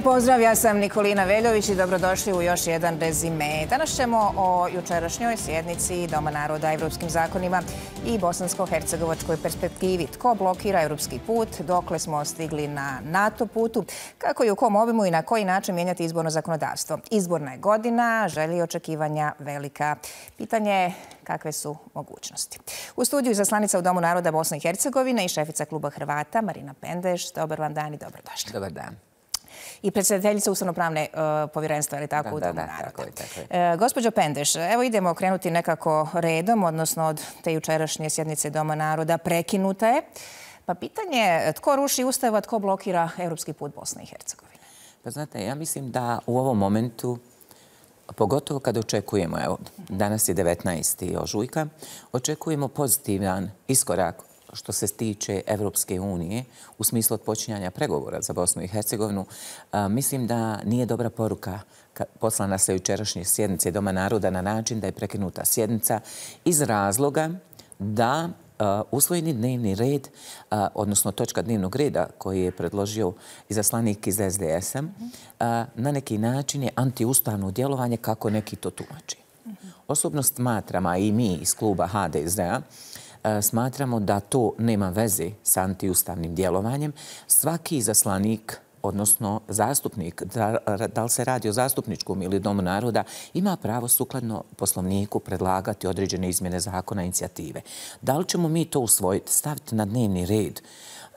Lijep pozdrav, ja sam Nikolina Veljović i dobrodošli u još jedan rezime. Danas ćemo o jučerašnjoj sjednici Doma naroda, i evropskim zakonima i bosansko-hercegovačkoj perspektivi. Tko blokira evropski put, dokle smo stigli na NATO putu, kako i u kom obimu i na koji način mijenjati izborno zakonodavstvo. Izborna je godina, želi očekivanja velika. Pitanje je kakve su mogućnosti. U studiju slanica u Domu naroda Bosne i Hercegovine i šefica kluba Hrvata Marina Pendeš. Dobar vam dan i dobrodošli. Dobar dan i predsjedateljica ustanopravne e, povjerenstva, ali tako u Domu naroda. E, Gospodžo Pendeš, evo idemo okrenuti nekako redom, odnosno od te jučerašnje sjednice Doma naroda prekinuta je. Pa pitanje je tko ruši ustav, a tko blokira Evropski put Bosne i Hercegovine? Pa znate, ja mislim da u ovom momentu Pogotovo kada očekujemo, evo, danas je 19. ožujka, očekujemo pozitivan iskorak što se tiče Evropske unije u smislu odpočinjanja pregovora za Bosnu i Hercegovinu, mislim da nije dobra poruka poslana se jučerašnje sjednice Doma naroda na način da je prekinuta sjednica iz razloga da usvojeni dnevni red, odnosno točka dnevnog reda koji je predložio i zaslanik iz SDS-a, na neki način je antiustavno djelovanje kako neki to tumači. Osobno smatram, a i mi iz kluba HDZ-a, E, smatramo da to nema veze sa antiustavnim djelovanjem. Svaki zaslanik odnosno zastupnik, da li se radi o zastupničkom ili domu naroda, ima pravo sukladno poslovniku predlagati određene izmjene zakona i inicijative. Da li ćemo mi to usvojiti, staviti na dnevni red,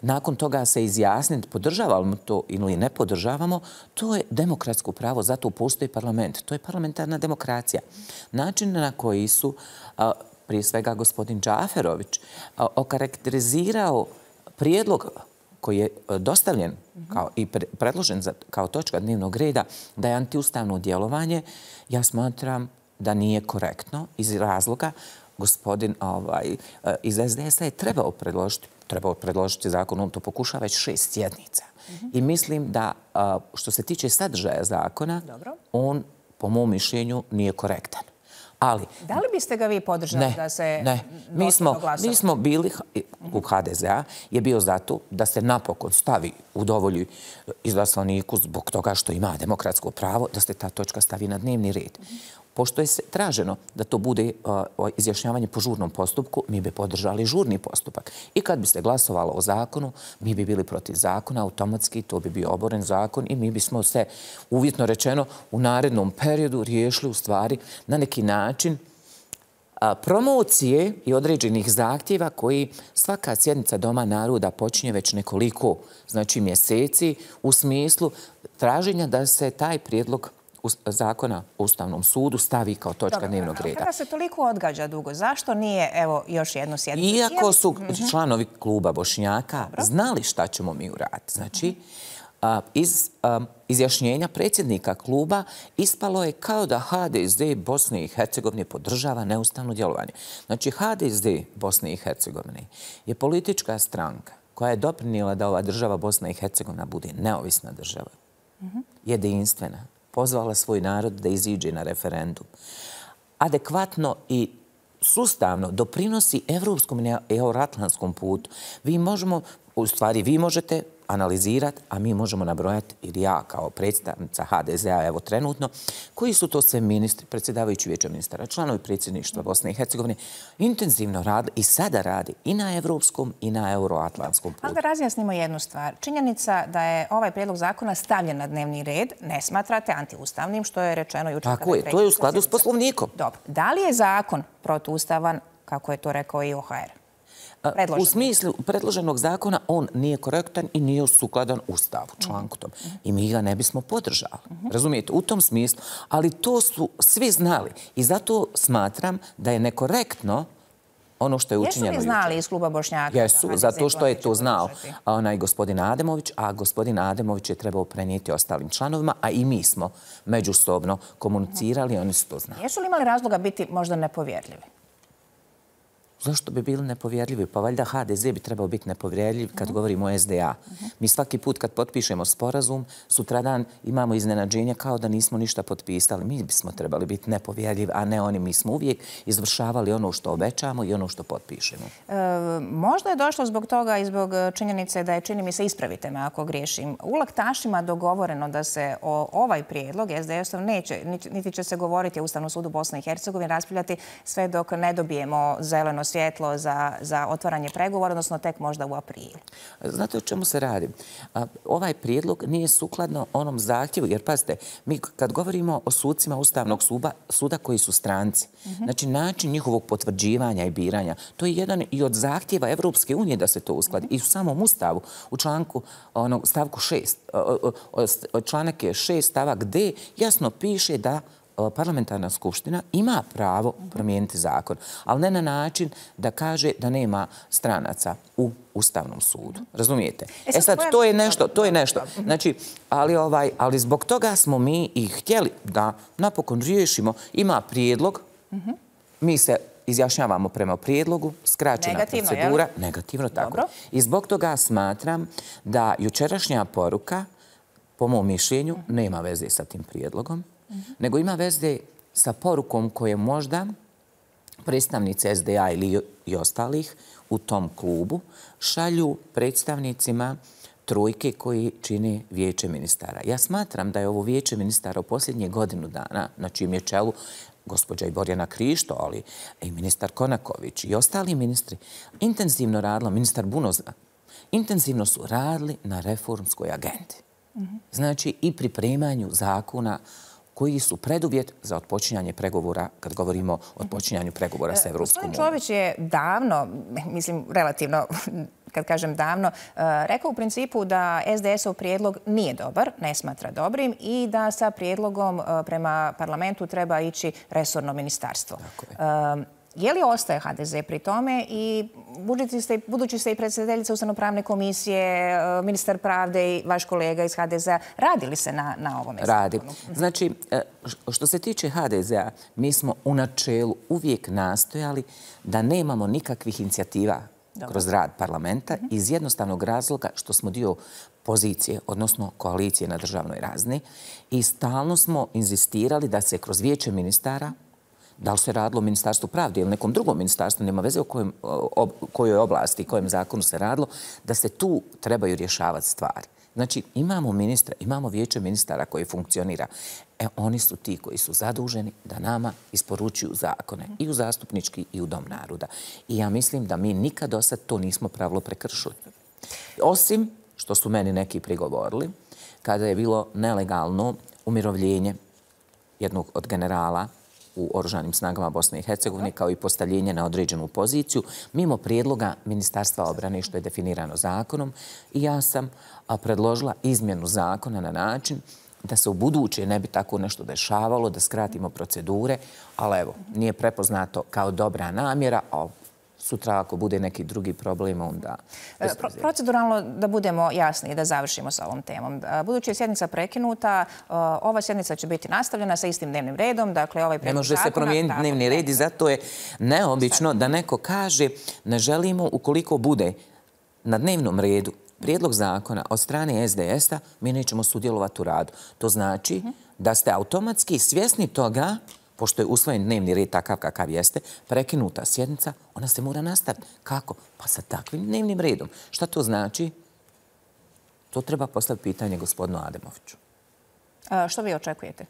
nakon toga se izjasniti podržavamo to ili ne podržavamo, to je demokratsko pravo, zato postoji parlament. To je parlamentarna demokracija. Način na koji su prije svega gospodin Džaferović, okarakterizirao prijedlog koji je e, dostavljen kao i predložen kao točka dnevnog reda da je antiustavno djelovanje, ja smatram da nije korektno iz razloga gospodin ovaj, e, iz SDS-a je trebao predložiti, trebao predložiti zakon, on to pokušava već šest sjednica. I mislim da što se tiče sadržaja zakona, on po mom mišljenju nije korektan. Ali, da li biste ga vi podržali da se ne. Mi smo, Mi smo bili u HDZ-a, je bio zato da se napokon stavi u dovolju e, izlaslaniku zbog toga što ima demokratsko pravo, da se ta točka stavi na dnevni red pošto je traženo da to bude izjašnjavanje po žurnom postupku, mi bi podržali žurni postupak. I kad biste glasovali o zakonu, mi bi bili protiv zakona, automatski to bi bio oboren zakon i mi bi smo se, uvjetno rečeno, u narednom periodu riješili u stvari na neki način promocije i određenih zahtjeva koji svaka sjednica Doma naroda počinje već nekoliko znači, mjeseci u smislu traženja da se taj prijedlog zakona u Ustavnom sudu stavi kao točka dnevnog reda. Kada se toliko odgađa dugo, zašto nije evo još jedno sjednice? Iako su mhm. članovi kluba Bošnjaka znali šta ćemo mi uraditi. Znači, mhm. iz izjašnjenja predsjednika kluba ispalo je kao da HDZ Bosne i Hercegovine podržava neustavno djelovanje. Znači, HDZ Bosne i Hercegovine je politička stranka koja je doprinila da ova država Bosna i Hercegovina bude neovisna država, mhm. jedinstvena, pozvala svoj narod da iziđe na referendum. Adekvatno i sustavno doprinosi evropskom i euroatlantskom putu. Vi možemo, u stvari vi možete, analizirati, a mi možemo nabrojati, ili ja kao predstavnica HDZ-a, evo trenutno, koji su to sve ministri, predsjedavajući vječe ministara, članovi predsjedništva Bosne i Hercegovine, intenzivno rade i sada radi i na evropskom i na euroatlantskom putu. Ali da razjasnimo jednu stvar. Činjenica da je ovaj prijedlog zakona stavljen na dnevni red, ne smatrate antiustavnim, što je rečeno jučer. Tako je, to je u skladu s poslovnikom. Dobro. Da li je zakon protustavan, kako je to rekao i OHR? predloženog. U smislu predloženog zakona on nije korektan i nije sukladan ustavu članku tom. I mi ga ne bismo podržali. Razumijete? U tom smislu. Ali to su svi znali. I zato smatram da je nekorektno ono što je učinjeno. Jesu li znali iz kluba Bošnjaka? Jesu, zato što je to znao onaj gospodin Ademović, a gospodin Ademović je trebao prenijeti ostalim članovima, a i mi smo međusobno komunicirali oni su to znali. Jesu li imali razloga biti možda nepovjerljivi? zašto bi bili nepovjerljivi? Pa valjda HDZ bi trebao biti nepovjerljiv kad mhm. govorimo o SDA. Mhm. Mi svaki put kad potpišemo sporazum, sutradan imamo iznenađenje kao da nismo ništa potpisali. Mi bismo trebali biti nepovjerljivi, a ne oni. Mi smo uvijek izvršavali ono što obećamo i ono što potpišemo. E, možda je došlo zbog toga i zbog činjenice da je, čini mi se, ispravite me ako griješim. U laktašima dogovoreno da se o ovaj prijedlog SDS-om neće, niti će se govoriti o Ustavnom sudu Bosne i Hercegovine, raspravljati sve dok ne dobijemo zeleno svjetlo za otvaranje pregovora, odnosno tek možda u aprilu. Znate o čemu se radi? Ovaj prijedlog nije sukladno onom zahtjevu, jer pazite, mi kad govorimo o sudcima Ustavnog suda koji su stranci, mhm. znači način njihovog potvrđivanja i biranja, to je jedan i od zahtjeva Evropske unije da se to uskladi. Mhm. I u samom Ustavu, u članku stavku 6, članak je 6 stavak D, jasno piše da parlamentarna skupština ima pravo promijeniti zakon, ali ne na način da kaže da nema stranaca u Ustavnom sudu. Razumijete? E sad, e to je nešto, to je nešto. Znači, ali, ovaj, ali zbog toga smo mi i htjeli da napokon riješimo. Ima prijedlog, mhm. mi se izjašnjavamo prema prijedlogu, skraćena procedura. negativno, tako. I zbog toga smatram da jučerašnja poruka, po mom mišljenju, mhm. nema veze sa tim prijedlogom nego ima vezde sa porukom koje možda predstavnice SDA ili i ostalih u tom klubu šalju predstavnicima trojke koji čini vijeće ministara. Ja smatram da je ovo vijeće ministara u posljednje godinu dana, na čijem je čelu gospođa i Krišto, ali i ministar Konaković i ostali ministri, intenzivno radila, ministar Bunoza, intenzivno su radili na reformskoj agendi. Mhm. Znači i pripremanju zakona koji su preduvjet za otpočinjanje pregovora, kad govorimo o mhm. otpočinjanju pregovora sa e, Evropskom unijom. Gospodin Čović je davno, mislim relativno kad kažem davno, e, rekao u principu da SDS-ov prijedlog nije dobar, ne smatra dobrim i da sa prijedlogom e, prema parlamentu treba ići resorno ministarstvo. Je li ostaje HDZ pri tome i budući ste i predsjedeljica Ustanopravne komisije, e, ministar pravde i vaš kolega iz HDZ-a, radi li se na ovom mjestu? Radi. Znači, e, što se tiče HDZ-a, mi smo u načelu uvijek nastojali da nemamo nikakvih inicijativa kroz rad parlamenta mhm. iz jednostavnog razloga što smo dio pozicije, odnosno koalicije na državnoj razni i stalno smo inzistirali da se kroz vijeće ministara da li se radilo o Ministarstvu pravde ili nekom drugom ministarstvu, nema veze o kojoj oblasti i kojem zakonu se radilo, da se tu trebaju rješavati stvari. Znači, imamo ministra, imamo vijeće ministara koji funkcionira. E, oni su ti koji su zaduženi da nama isporučuju zakone i u zastupnički i u Dom naroda. I ja mislim da mi nikad do sad to nismo pravilo prekršili. Osim što su meni neki prigovorili, kada je bilo nelegalno umirovljenje jednog od generala u oružanim snagama Bosne i Hercegovine kao i postavljenje na određenu poziciju mimo prijedloga Ministarstva obrane što je definirano zakonom. I ja sam predložila izmjenu zakona na način da se u buduće ne bi tako nešto dešavalo, da skratimo procedure, ali evo, nije prepoznato kao dobra namjera, a sutra ako bude neki drugi problem, onda... E, proceduralno da budemo jasni i da završimo sa ovom temom. E, budući je sjednica prekinuta, e, ova sjednica će biti nastavljena sa istim dnevnim redom. Dakle, ovaj ne može se promijeniti dnevni red i zato je neobično da neko kaže ne želimo ukoliko bude na dnevnom redu prijedlog zakona od strane SDS-a, mi nećemo sudjelovati u radu. To znači mhm. da ste automatski svjesni toga pošto je usvojen dnevni red takav kakav jeste, prekinuta sjednica, ona se mora nastaviti. Kako? Pa sa takvim dnevnim redom. Šta to znači? To treba postaviti pitanje gospodinu Ademoviću. Što vi očekujete?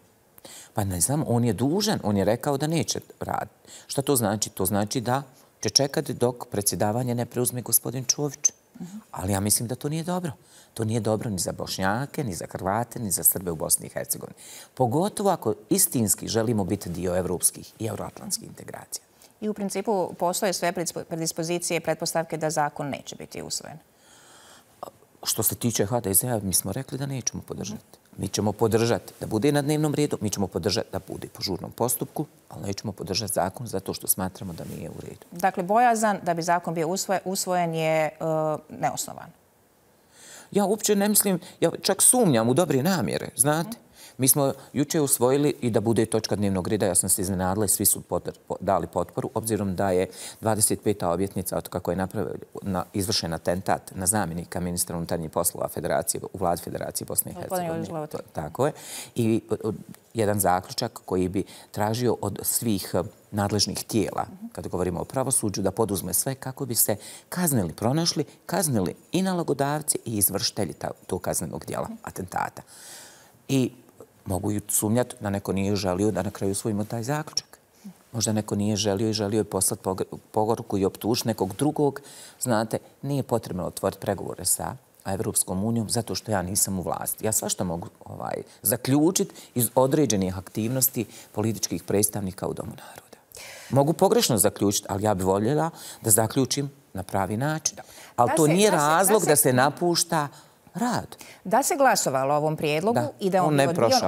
Pa ne znam, on je dužan, on je rekao da neće raditi. Šta to znači? To znači da će čekati dok predsjedavanje ne preuzme gospodin Čović. Mhm. Ali ja mislim da to nije dobro. To nije dobro ni za Bošnjake, ni za Hrvate, ni za Srbe u Bosni i Hercegovini. Pogotovo ako istinski želimo biti dio evropskih i euroatlantskih integracija. I u principu postoje sve predispozicije i pretpostavke da zakon neće biti usvojen. Što se tiče HDZ-a, mi smo rekli da nećemo podržati. Mi ćemo podržati da bude na dnevnom redu, mi ćemo podržati da bude po žurnom postupku, ali nećemo podržati zakon zato što smatramo da nije u redu. Dakle, bojazan da bi zakon bio usvojen je e, neosnovan ja uopće ne mislim, ja čak sumnjam u dobre namjere, znate? Mm. Mi smo juče usvojili i da bude točka dnevnog reda, ja sam se iznenadila i svi su dali potporu, obzirom da je 25. objetnica od kako je napravljena izvršena tentat na znamenika ministra unutarnjih poslova Federacije u vladi Federacije Bosne i Hercegovine. Tako je. I jedan zaključak koji bi tražio od svih eh, nadležnih tijela, kada govorimo o pravosuđu, da poduzme sve kako bi se kaznili, pronašli, kaznili i nalagodavci i izvrštelji tog kaznenog dijela, mhm. atentata. I mogu sumnjati da neko nije želio da na kraju usvojimo taj zaključak. Možda neko nije želio i želio je poslati pogorku i optuš nekog drugog. Znate, nije potrebno otvoriti pregovore sa Evropskom unijom zato što ja nisam u vlasti. Ja sva što mogu ovaj, zaključiti iz određenih aktivnosti političkih predstavnika u Domu naroda. Mogu pogrešno zaključiti, ali ja bi voljela da zaključim na pravi način. Ali to nije razlog da se napušta rad. Da se glasovalo ovom prijedlogu i da on,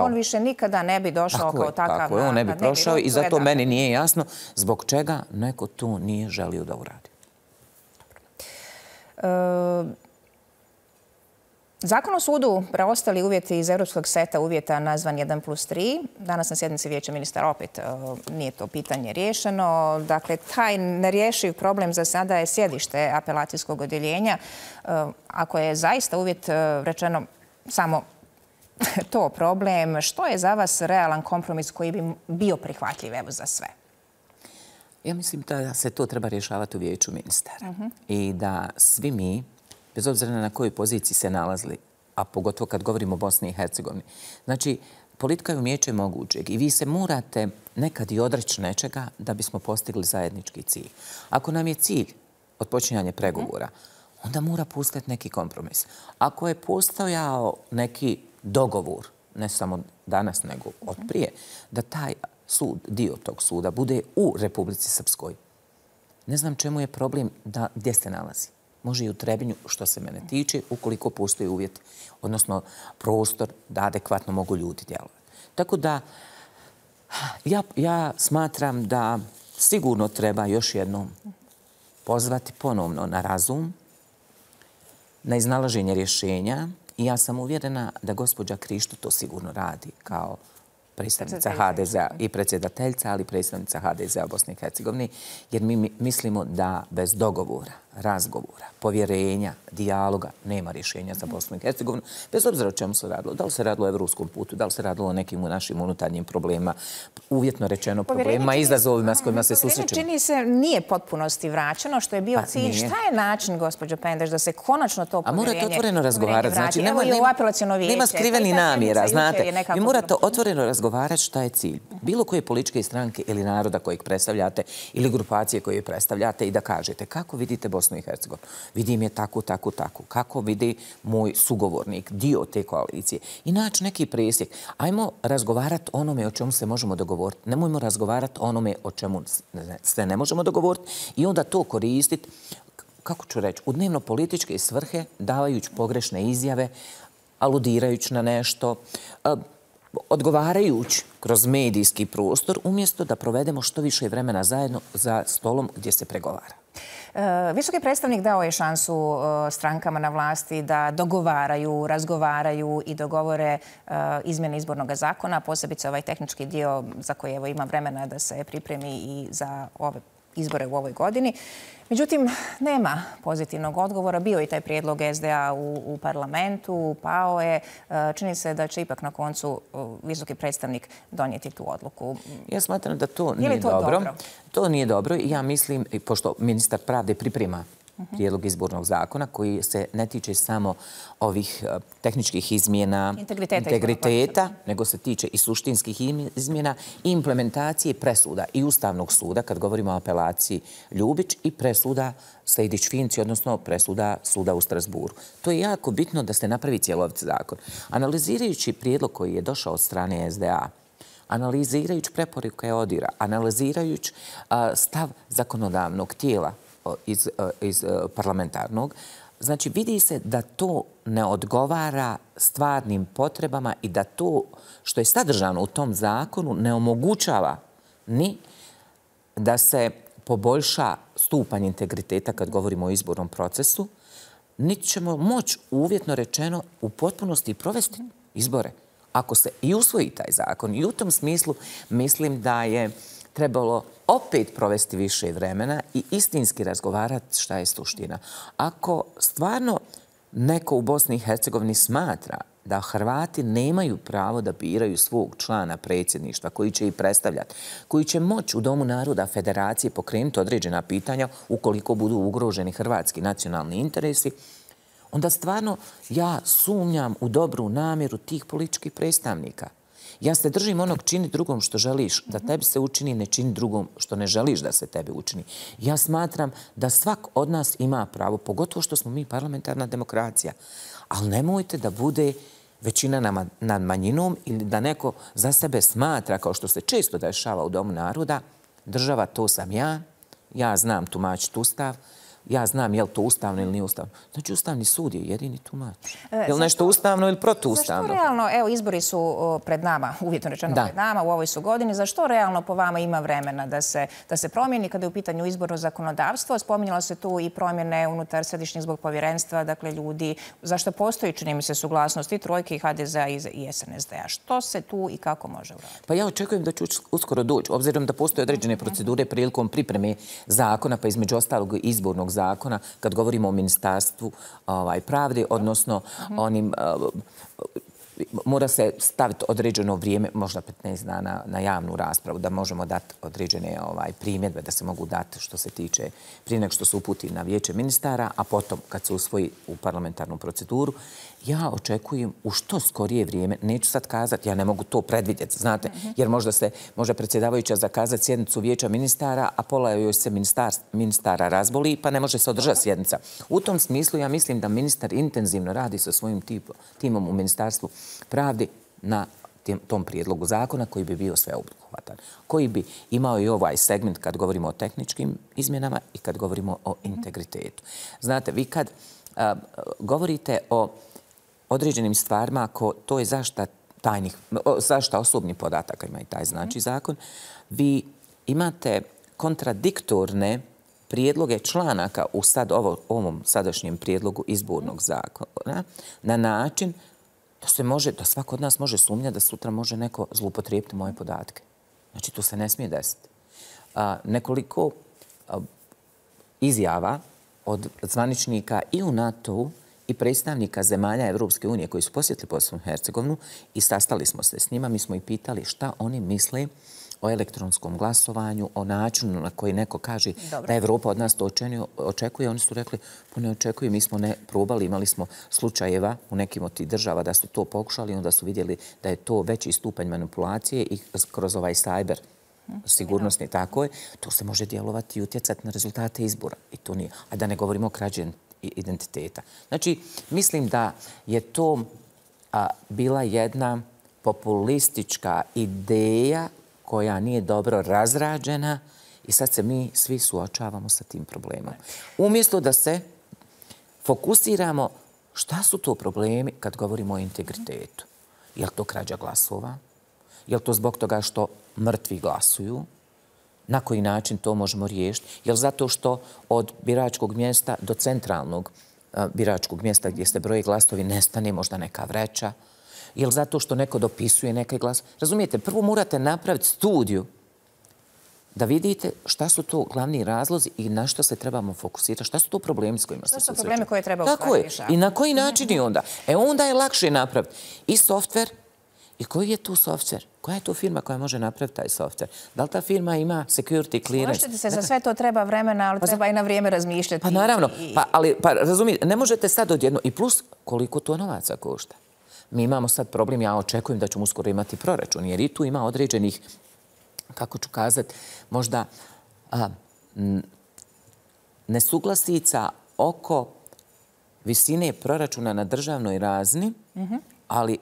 on više nikada ne bi došao kao takav... Tako je, on ne bi prošao i zato meni nije jasno zbog čega neko tu nije želio da uradi. Dobro. Ehm, Zakon o sudu preostali uvjeti iz evropskog seta uvjeta nazvan 1 plus 3. Danas na sjednici vijeća ministara opet e, nije to pitanje rješeno. Dakle, taj nerješiv problem za sada je sjedište apelacijskog odjeljenja. E, ako je zaista uvjet e, rečeno samo to problem, što je za vas realan kompromis koji bi bio prihvatljiv za sve? Ja mislim da se to treba rješavati u vijeću ministara. Mhm. I da svi mi bez obzira na kojoj poziciji se nalazili, a pogotovo kad govorimo o Bosni i Hercegovini. Znači, politika je umjeće mogućeg i vi se morate nekad i odreći nečega da bismo postigli zajednički cilj. Ako nam je cilj od počinjanja pregovora, onda mora pustiti neki kompromis. Ako je postojao neki dogovor, ne samo danas, nego od prije, da taj sud, dio tog suda, bude u Republici Srpskoj. Ne znam čemu je problem gdje se nalazi može i u Trebinju, što se mene tiče, ukoliko postoji uvjet, odnosno prostor da adekvatno mogu ljudi djelovati. Tako da, ja, ja smatram da sigurno treba još jednom pozvati ponovno na razum, na iznalaženje rješenja i ja sam uvjerena da gospođa Krišto to sigurno radi kao predstavnica HDZ i predsjedateljca, ali predstavnica HDZ u Bosni i Hercegovini, jer mi mislimo da bez dogovora, razgovora, povjerenja, dijaloga nema rješenja za Bosnu i Hercegovini, bez obzira o čemu se radilo. Da li se radilo o evropskom putu, da li se radilo o nekim u našim unutarnjim problema, uvjetno rečeno problema, izazovima s kojima se susrećemo. Povjerenje čini se nije potpunosti vraćeno, što je bio pa, cilj. Šta je način, gospođo Pendeš, da se konačno to povjerenje... A morate otvoreno razgovarati. Znači, nema skriveni namjera, znate. Vi morate otvoreno razgovarati razgovarati šta je cilj bilo koje političke stranke ili naroda kojeg predstavljate ili grupacije koje predstavljate i da kažete kako vidite Bosnu i Hercegovini. Vidim je tako, tako, tako. Kako vidi moj sugovornik, dio te koalicije. Inač neki presjek. Ajmo razgovarati onome o čemu se možemo dogovoriti. Nemojmo razgovarati onome o čemu se ne možemo dogovoriti i onda to koristiti, kako ću reći, u dnevno političke svrhe davajući pogrešne izjave, aludirajući na nešto, odgovarajući kroz medijski prostor, umjesto da provedemo što više vremena zajedno za stolom gdje se pregovara. E, visoki predstavnik dao je šansu e, strankama na vlasti da dogovaraju, razgovaraju i dogovore e, izmjene izbornog zakona, posebice ovaj tehnički dio za koji ima vremena da se pripremi i za ove izbore u ovoj godini. Međutim, nema pozitivnog odgovora. Bio i taj prijedlog SDA u parlamentu, pao je. E, čini se da će ipak na koncu e, visoki predstavnik donijeti tu odluku. Ja smatram da to nije dobro. To nije dobro. Ja mislim, pošto ministar pravde priprema Mhm. prijedlog izbornog zakona koji se ne tiče samo ovih e, tehničkih izmjena integriteta, nego se tiče i suštinskih izmjena i implementacije presuda i Ustavnog suda, kad govorimo o apelaciji Ljubić i presuda Slejdić-Finci, odnosno presuda suda u Strasburu. To je jako bitno da se napravi cijelovic zakon. Analizirajući prijedlog koji je došao od strane SDA, analizirajući preporuke ODIR-a, analizirajući stav zakonodavnog tijela, iz parlamentarnog. Znači, vidi se da to ne odgovara stvarnim potrebama i da to što je sadržano u tom zakonu ne omogućava ni da se poboljša stupanj integriteta kad govorimo o izbornom procesu, niti ćemo moći uvjetno rečeno u potpunosti provesti izbore ako se i usvoji taj zakon. I u tom smislu mislim da je trebalo opet provesti više vremena i istinski razgovarati šta je suština. Ako stvarno neko u Bosni i Hercegovini smatra da Hrvati nemaju pravo da biraju svog člana predsjedništva koji će i predstavljati, koji će moći u Domu naroda federacije pokrenuti određena pitanja ukoliko budu ugroženi hrvatski nacionalni interesi, onda stvarno ja sumnjam u dobru namjeru tih političkih predstavnika. Ja se držim onog čini drugom što želiš da mhm. tebi se učini, ne čini drugom što ne želiš da se tebi učini. Ja smatram da svak od nas ima pravo, pogotovo što smo mi parlamentarna demokracija, ali nemojte da bude većina nad manjinom ili da neko za sebe smatra, kao što se često dešava u Domu naroda, država to sam ja, ja znam tumačiti ustav, ja znam je li to ustavno ili nije ustavno. Znači, Ustavni sud je jedini tumač. E, je li nešto ustavno ili protuustavno? Zašto realno, evo, izbori su pred nama, uvjetno rečeno pred nama, u ovoj su godini, zašto realno po vama ima vremena da se promijeni kada je u pitanju izborno zakonodavstvo? Spominjala se tu i promjene unutar središnjih zbog povjerenstva, dakle, ljudi. Zašto postoji, čini mi se, suglasnost i trojke i HDZ-a i SNSD-a? Što se tu i kako može uraditi? Pa ja očekujem da ću uskoro doći, obzirom da postoje određene procedure prilikom pripreme zakona, pa između ostalog izbornog zakona kad govorimo o ministarstvu ovaj, pravde, odnosno onim... Eh, mora se staviti određeno vrijeme, možda 15 dana, na javnu raspravu da možemo dati određene ovaj, primjedbe da se mogu dati što se tiče prije nego što se uputi na vijeće ministara, a potom kad se usvoji u parlamentarnu proceduru, ja očekujem u što skorije vrijeme, neću sad kazati, ja ne mogu to predvidjeti, znate, jer možda se može predsjedavajuća zakazati sjednicu vijeća ministara, a pola joj se ministara razboli, pa ne može se održati sjednica. U tom smislu ja mislim da ministar intenzivno radi sa svojim timom u ministarstvu pravdi na tom prijedlogu zakona koji bi bio sveobuhvatan, koji bi imao i ovaj segment kad govorimo o tehničkim izmjenama i kad govorimo o integritetu. Znate, vi kad govorite o integritetu, određenim stvarima, ako to je zašta tajnih, zašta osobnih podataka ima i taj znači mhm. zakon, vi imate kontradiktorne prijedloge članaka u sad ovom sadašnjem prijedlogu izbornog mhm. zakona na način da se može, da svako od nas može sumnja da sutra može neko zlupotrijebiti moje podatke. Znači, tu se ne smije desiti. Nekoliko izjava od zvaničnika i u NATO-u i predstavnika zemalja Evropske unije koji su posjetili Bosnu i Hercegovinu i sastali smo se s njima. Mi smo i pitali šta oni misle o elektronskom glasovanju, o načinu na koji neko kaže Dobro. da Evropa od nas to očekuje. Oni su rekli, pa ne očekuje, mi smo ne probali, imali smo slučajeva u nekim od tih država da su to pokušali i onda su vidjeli da je to veći stupanj manipulacije i kroz ovaj sajber sigurnosni tako je, to se može djelovati i utjecati na rezultate izbora. I to nije. A da ne govorimo o krađenju identiteta. Znači, mislim da je to bila jedna populistička ideja koja nije dobro razrađena i sad se mi svi suočavamo sa tim problemom. Umjesto da se fokusiramo šta su to problemi kad govorimo o integritetu. Je li to krađa glasova? Je li to zbog toga što mrtvi glasuju? to zbog toga što mrtvi glasuju? na koji način to možemo riješiti. Jer zato što od biračkog mjesta do centralnog biračkog mjesta gdje se broje glasovi nestane možda neka vreća, ili zato što neko dopisuje neke glas. Razumijete, prvo morate napraviti studiju da vidite šta su to glavni razlozi i na što se trebamo fokusirati, šta su to problemi s kojima se susreću. Šta su probleme koje treba ukladiti? Tako je. I na koji način i onda? E onda je lakše napraviti i software, I koji je tu softver? Koja je tu firma koja može napraviti taj softver? Da li ta firma ima security clearance? Možete se, za sve to treba vremena, ali pa treba i na vrijeme razmišljati. Pa naravno, pa, ali pa razumijete, ne možete sad odjedno. I plus, koliko to novaca košta? Mi imamo sad problem, ja očekujem da ćemo uskoro imati proračun, jer i tu ima određenih, kako ću kazati, možda nesuglasica oko visine proračuna na državnoj razni, mhm. ali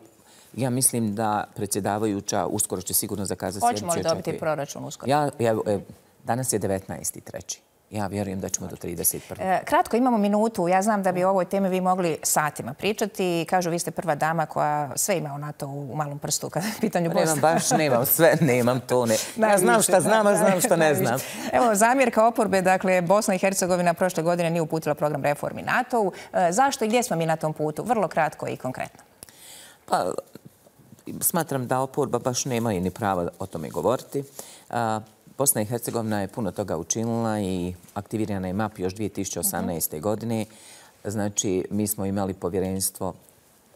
Ja mislim da predsjedavajuća uskoro će sigurno zakazati sjednicu. Hoćemo li dobiti proračun uskoro? Danas je 19. treći. Ja vjerujem da ćemo do 31. E, kratko, imamo minutu. Ja znam da bi o ovoj temi vi mogli satima pričati. Kažu, vi ste prva dama koja sve ima u NATO u malom prstu kada je pitanje Bosne. Nemam baš, nemam sve, nemam to. Ja znam šta znam, a znam šta ne znam. Evo, zamjerka oporbe, dakle, Bosna i Hercegovina prošle godine nije uputila program reformi NATO-u. E, zašto i gdje smo mi na tom putu? Vrlo kratko i konkretno. Pa, smatram da oporba baš nema ni prava o tome govoriti. Bosna i Hercegovina je puno toga učinila i aktivirana je MAP još 2018. godine. Znači, mi smo imali povjerenstvo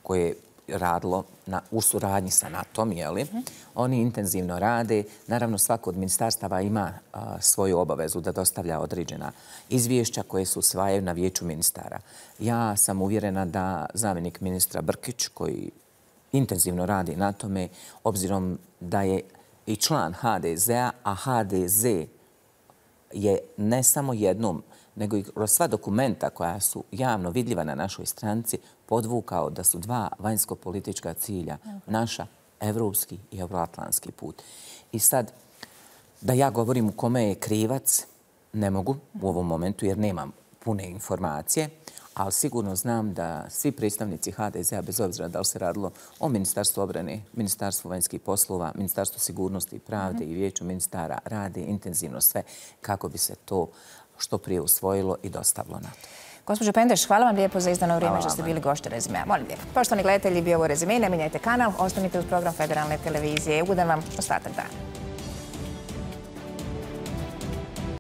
koje je radilo u suradnji sa NATO-om. Oni intenzivno rade. Naravno, svako od ministarstava ima svoju obavezu da dostavlja određena izvješća koje se usvajaju na vijeću ministara. Ja sam uvjerena da zamjenik ministra Brkić, koji intenzivno radi na tome, obzirom da je i član HDZ-a, a HDZ je ne samo jednom, nego i kroz sva dokumenta koja su javno vidljiva na našoj stranici, podvukao da su dva vanjsko-politička cilja naša, evropski i euroatlanski put. I sad, da ja govorim u kome je krivac, ne mogu u ovom momentu jer nemam pune informacije, ali sigurno znam da svi predstavnici HDZ-a, bez obzira da li se radilo o Ministarstvu obrane, Ministarstvu vanjskih poslova, Ministarstvu sigurnosti i pravde i vijeću ministara, rade intenzivno sve kako bi se to što prije usvojilo i dostavilo na to. Gospođo Pendeš, hvala vam lijepo za izdano vrijeme što ste bili gošte rezimea. Molim lijepo. Poštovani gledatelji, bio ovo rezime i ne minjajte kanal. Ostanite uz program Federalne televizije. Udan vam ostatak dana.